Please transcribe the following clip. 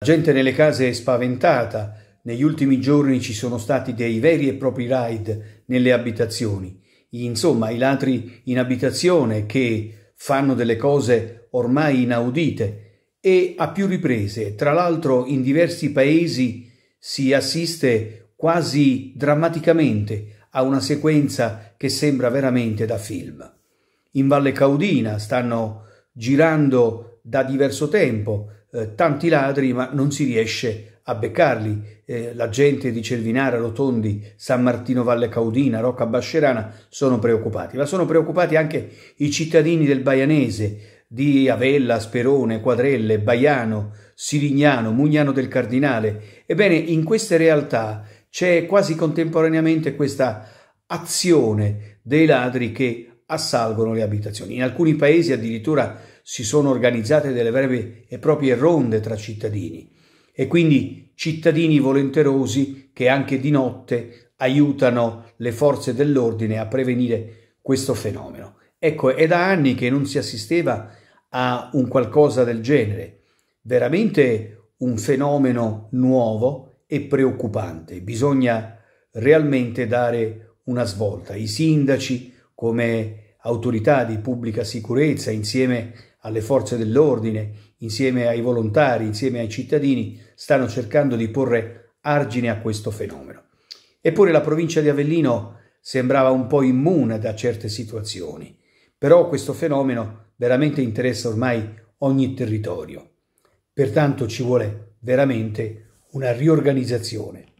La gente nelle case è spaventata, negli ultimi giorni ci sono stati dei veri e propri raid nelle abitazioni. Insomma, i ladri in abitazione che fanno delle cose ormai inaudite e a più riprese, tra l'altro in diversi paesi si assiste quasi drammaticamente a una sequenza che sembra veramente da film. In Valle Caudina stanno girando da diverso tempo eh, tanti ladri ma non si riesce a beccarli. Eh, la gente di Cervinara, Rotondi, San Martino Valle Caudina, Rocca Bascerana sono preoccupati, ma sono preoccupati anche i cittadini del Baianese, di Avella, Sperone, Quadrelle, Baiano, Sirignano, Mugnano del Cardinale. Ebbene, in queste realtà c'è quasi contemporaneamente questa azione dei ladri che assalgono le abitazioni. In alcuni paesi addirittura si sono organizzate delle vere e proprie ronde tra cittadini e quindi cittadini volenterosi che anche di notte aiutano le forze dell'ordine a prevenire questo fenomeno. Ecco, è da anni che non si assisteva a un qualcosa del genere, veramente un fenomeno nuovo e preoccupante. Bisogna realmente dare una svolta. I sindaci, come autorità di pubblica sicurezza insieme alle forze dell'ordine, insieme ai volontari, insieme ai cittadini, stanno cercando di porre argine a questo fenomeno. Eppure la provincia di Avellino sembrava un po' immune da certe situazioni, però questo fenomeno veramente interessa ormai ogni territorio. Pertanto ci vuole veramente una riorganizzazione